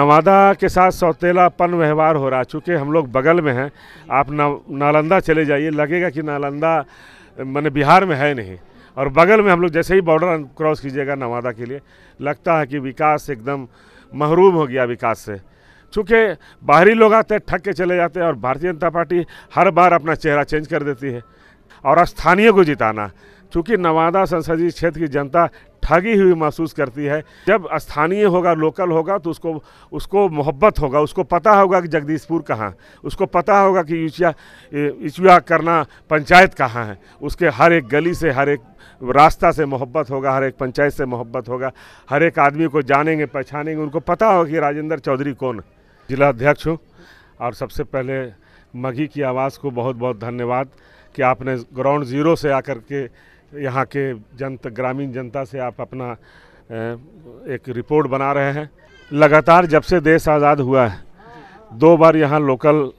नवादा के साथ सौतेला पन व्यवहार हो रहा है चूँकि हम लोग बगल में हैं आप नालंदा चले जाइए लगेगा कि नालंदा मैंने बिहार में है नहीं और बगल में हम लोग जैसे ही बॉर्डर क्रॉस कीजिएगा नवादा के लिए लगता है कि विकास एकदम महरूम हो गया विकास से चूँकि बाहरी लोग आते हैं ठग के चले जाते हैं और भारतीय जनता पार्टी हर बार अपना चेहरा चेंज कर देती है और स्थानीय को जिताना चूँकि नवादा संसदीय क्षेत्र की जनता ठगी हुई महसूस करती है जब स्थानीय होगा लोकल होगा तो उसको उसको मोहब्बत होगा उसको पता होगा कि जगदीशपुर कहाँ उसको पता होगा कि यूचिया यूचिया करना पंचायत कहाँ है उसके हर एक गली से हर एक रास्ता से मोहब्बत होगा हर एक पंचायत से मोहब्बत होगा हर एक आदमी को जानेंगे पहचानेंगे उनको पता होगा कि राजेंद्र चौधरी कौन जिला अध्यक्ष हूँ और सबसे पहले मघी की आवाज़ को बहुत बहुत धन्यवाद कि आपने ग्राउंड ज़ीरो से आकर के यहाँ के जनता ग्रामीण जनता से आप अपना एक रिपोर्ट बना रहे हैं लगातार जब से देश आज़ाद हुआ है दो बार यहाँ लोकल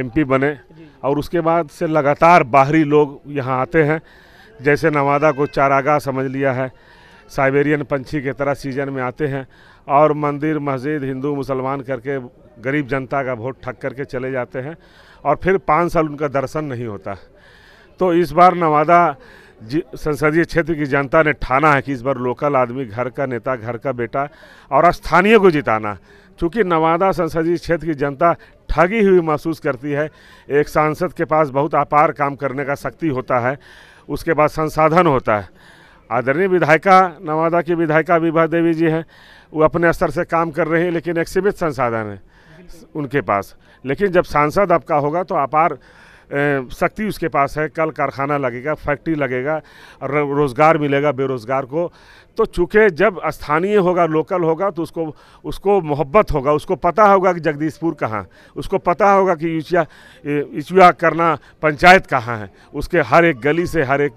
एमपी बने और उसके बाद से लगातार बाहरी लोग यहाँ आते हैं जैसे नवादा को चारागाह समझ लिया है साइबेरियन पंछी की तरह सीजन में आते हैं और मंदिर मस्जिद हिंदू मुसलमान करके गरीब जनता का वोट ठक करके चले जाते हैं और फिर पाँच साल उनका दर्शन नहीं होता तो इस बार नवादा संसदीय क्षेत्र की जनता ने ठाना है कि इस बार लोकल आदमी घर का नेता घर का बेटा और स्थानीय को जिताना चूँकि नवादा संसदीय क्षेत्र की जनता ठगी हुई महसूस करती है एक सांसद के पास बहुत अपार काम करने का शक्ति होता है उसके बाद संसाधन होता है आदरणीय विधायिका नवादा की विधायिका विभा देवी जी हैं वो अपने स्तर से काम कर रही हैं लेकिन एक सीमित संसाधन है उनके पास लेकिन जब सांसद आपका होगा तो अपार शक्ति उसके पास है कल कारखाना लगेगा फैक्ट्री लगेगा रोज़गार मिलेगा बेरोज़गार को तो चूँकि जब स्थानीय होगा लोकल होगा तो उसको उसको मोहब्बत होगा उसको पता होगा कि जगदीशपुर कहाँ उसको पता होगा कि यूचिया यूचिया करना पंचायत कहाँ है उसके हर एक गली से हर एक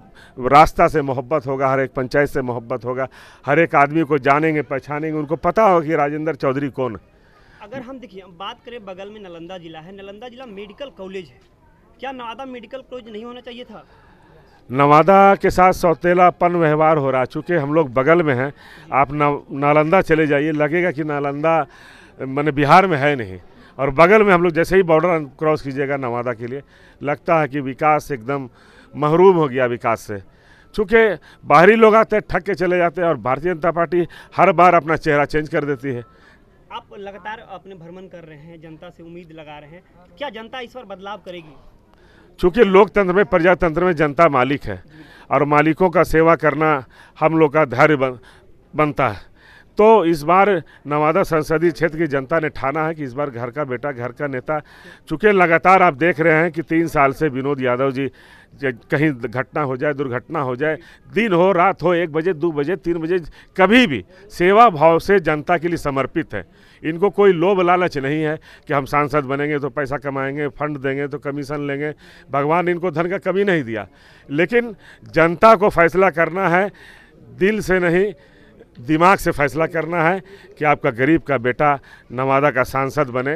रास्ता से मोहब्बत होगा हर एक पंचायत से मोहब्बत होगा हर एक आदमी को जानेंगे पहचानेंगे उनको पता होगा कि राजेंद्र चौधरी कौन है अगर हम देखिए बात करें बगल में नालंदा जिला है नालंदा जिला मेडिकल कॉलेज है क्या नवादा मेडिकल कॉलेज नहीं होना चाहिए था नवादा के साथ सौतेला पन व्यवहार हो रहा चूँकि हम लोग बगल में हैं आप न, नालंदा चले जाइए लगेगा कि नालंदा मैंने बिहार में है नहीं और बगल में हम लोग जैसे ही बॉर्डर क्रॉस कीजिएगा नवादा के लिए लगता है कि विकास एकदम महरूम हो गया विकास से चूँकि बाहरी लोग आते हैं ठग के चले जाते हैं और भारतीय जनता पार्टी हर बार अपना चेहरा चेंज कर देती है आप लगातार अपने भ्रमण कर रहे हैं जनता से उम्मीद लगा रहे हैं क्या जनता इस बार बदलाव करेगी चूँकि लोकतंत्र में प्रजातंत्र में जनता मालिक है और मालिकों का सेवा करना हम लोग का धैर्य बन, बनता है तो इस बार नवादा संसदीय क्षेत्र की जनता ने ठाना है कि इस बार घर का बेटा घर का नेता चूँकि लगातार आप देख रहे हैं कि तीन साल से विनोद यादव जी कहीं घटना हो जाए दुर्घटना हो जाए दिन हो रात हो एक बजे दो बजे तीन बजे कभी भी सेवा भाव से जनता के लिए समर्पित है इनको कोई लोभ लालच नहीं है कि हम सांसद बनेंगे तो पैसा कमाएंगे फंड देंगे तो कमीशन लेंगे भगवान इनको धन का कमी नहीं दिया लेकिन जनता को फैसला करना है दिल से नहीं दिमाग से फैसला करना है कि आपका गरीब का बेटा नवादा का सांसद बने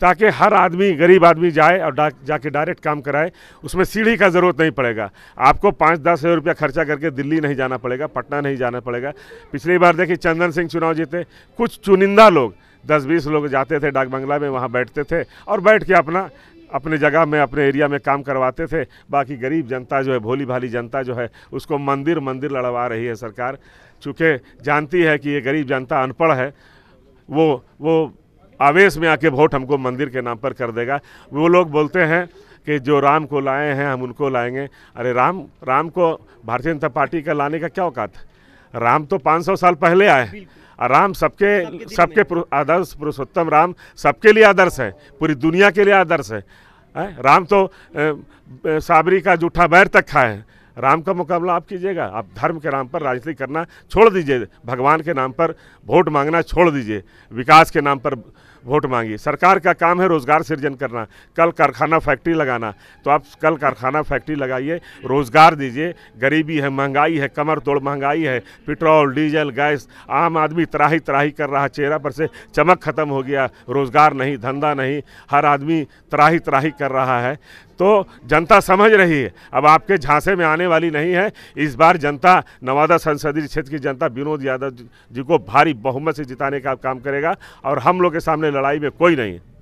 ताकि हर आदमी गरीब आदमी जाए और जाके डायरेक्ट काम कराए उसमें सीढ़ी का ज़रूरत नहीं पड़ेगा आपको पाँच दस हज़ार रुपया खर्चा करके दिल्ली नहीं जाना पड़ेगा पटना नहीं जाना पड़ेगा पिछली बार देखिए चंदन सिंह चुनाव जीते कुछ चुनिंदा लोग दस बीस लोग जाते थे डाक बंगला में वहाँ बैठते थे और बैठ के अपना अपने जगह में अपने एरिया में काम करवाते थे बाकी गरीब जनता जो है भोली भाली जनता जो है उसको मंदिर मंदिर लड़वा रही है सरकार चूँकि जानती है कि ये गरीब जनता अनपढ़ है वो वो आवेश में आके वोट हमको मंदिर के नाम पर कर देगा वो लोग बोलते हैं कि जो राम को लाए हैं हम उनको लाएंगे अरे राम राम को भारतीय जनता पार्टी का लाने का क्या औकात राम तो 500 साल पहले आए राम सबके सबके आदर्श पुरुषोत्तम राम सबके लिए आदर्श है पूरी दुनिया के लिए आदर्श है राम तो साबरी का जूठा बैर तक खाए राम का मुकाबला आप कीजिएगा आप धर्म के नाम पर राजनीति करना छोड़ दीजिए भगवान के नाम पर वोट मांगना छोड़ दीजिए विकास के नाम पर वोट मांगिए सरकार का काम है रोज़गार सृजन करना कल कारखाना फैक्ट्री लगाना तो आप कल कारखाना फैक्ट्री लगाइए रोज़गार दीजिए गरीबी है महंगाई है कमर तोड़ महंगाई है पेट्रोल डीजल गैस आम आदमी त्राही त्राही कर रहा चेहरा पर से चमक खत्म हो गया रोज़गार नहीं धंधा नहीं हर आदमी त्राही त्राही कर रहा है तो जनता समझ रही है अब आपके झांसे में आने वाली नहीं है इस बार जनता नवादा संसदीय क्षेत्र की जनता विनोद यादव जी को भारी बहुमत से जिताने का काम करेगा और हम लोग के सामने लड़ाई में कोई नहीं है